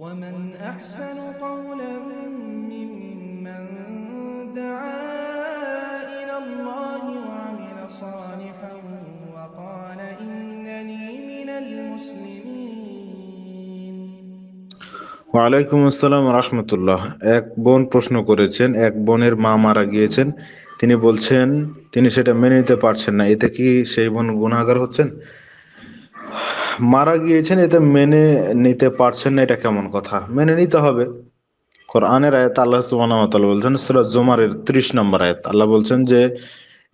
ومن أحسن قولا ممن دعا إلى الله وعمل صالحا وقال إنني من المسلمين ওয়ালাইকুম আসসালাম রহমতুল্লাহ এক বোন প্রশ্ন করেছেন এক বোনের মা মারা গিয়েছেন তিনি বলছেন তিনি সেটা মেনে নিতে পারছেন না এতে কি সেই বোন গুণাগার হচ্ছেন মারা গিয়েছেন এতে মেনে নিতে পারছেন না এটা কেমন কথা মেনে নিতে হবে কোরআনের আয়াত আল্লাহ সুবাহ বলছেন সুরাজ জুমারের ত্রিশ নম্বর আয়াত আল্লাহ বলছেন যে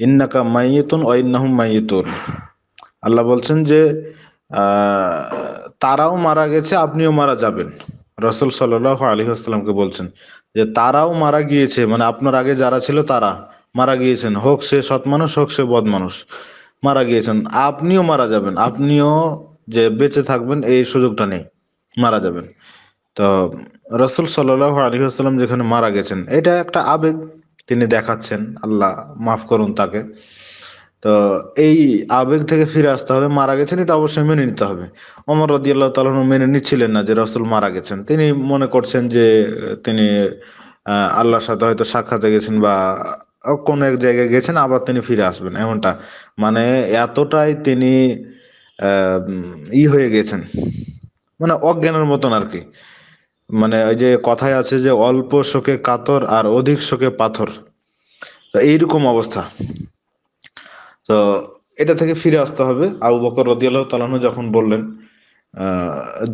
ইন্নাকা মাইয়েতুন ও ইন্নাহুম মাইয়েতুন আল্লাহ বলছেন যে তারাও মারা গেছে আপনিও মারা যাবেন রসুল সাল্লাহ আলী আসসালামকে বলছেন যে তারাও মারা গিয়েছে মানে আপনার আগে যারা ছিল তারা মারা গিয়েছেন হোক সে সৎ মানুষ হোক সে বদ মানুষ মারা গিয়েছেন আপনিও মারা যাবেন আপনিও যে বেঁচে থাকবেন এই সুযোগটা নেই মারা যাবেন তো রসুল সাল্লাহ আলী আসসালাম যেখানে মারা গেছেন এটা একটা আবেগ তিনি দেখাচ্ছেন আল্লাহ মাফ করুন তাকে তো এই আবেগ থেকে ফিরে আসতে হবে মারা গেছেন এটা অবশ্যই মেনে নিতে হবে অমর আল্লাহ তালন মেনে নিচ্ছিলেন না যে রসুল মারা গেছেন তিনি মনে করছেন যে তিনি আল্লাহর সাথে হয়তো সাক্ষাতে গেছেন বা কোনো এক জায়গায় গেছেন আবার তিনি ফিরে আসবেন এমনটা মানে এতটাই তিনি ই হয়ে গেছেন মানে অজ্ঞানের মতন আর কি মানে ওই যে কথায় আছে যে অল্প শোকে কাতর আর অধিক শোকে পাথর তো এইরকম অবস্থা তো এটা থেকে ফিরে আসতে হবে আবু বকর রদিয়াল তালানু যখন বললেন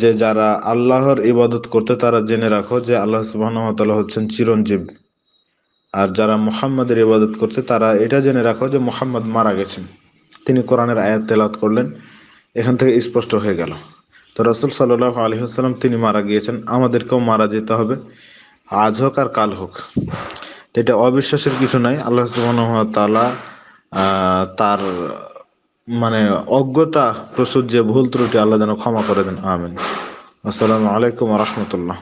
যে যারা আল্লাহর ইবাদত করতে তারা জেনে রাখো যে আল্লাহ সুবাহতাল্লাহ হচ্ছেন চিরঞ্জীব আর যারা মোহাম্মদের ইবাদত করছে তারা এটা জেনে রাখো যে মোহাম্মদ মারা গেছেন তিনি কোরআনের আয়াত তেলাত করলেন এখান থেকে স্পষ্ট হয়ে গেল তো রসুল সাল্লাহ আসসালাম তিনি মারা গিয়েছেন আমাদেরকেও মারা যেতে হবে আজ হোক আর কাল হোক এটা অবিশ্বাসের কিছু নাই আল্লাহ সুবাহতালা তার মানে অজ্ঞতা প্রসূর যে ভুল ত্রুটি আল্লাহ যেন ক্ষমা করে দেন আমিন আসসালামু আলাইকুম রহমতুল্লাহ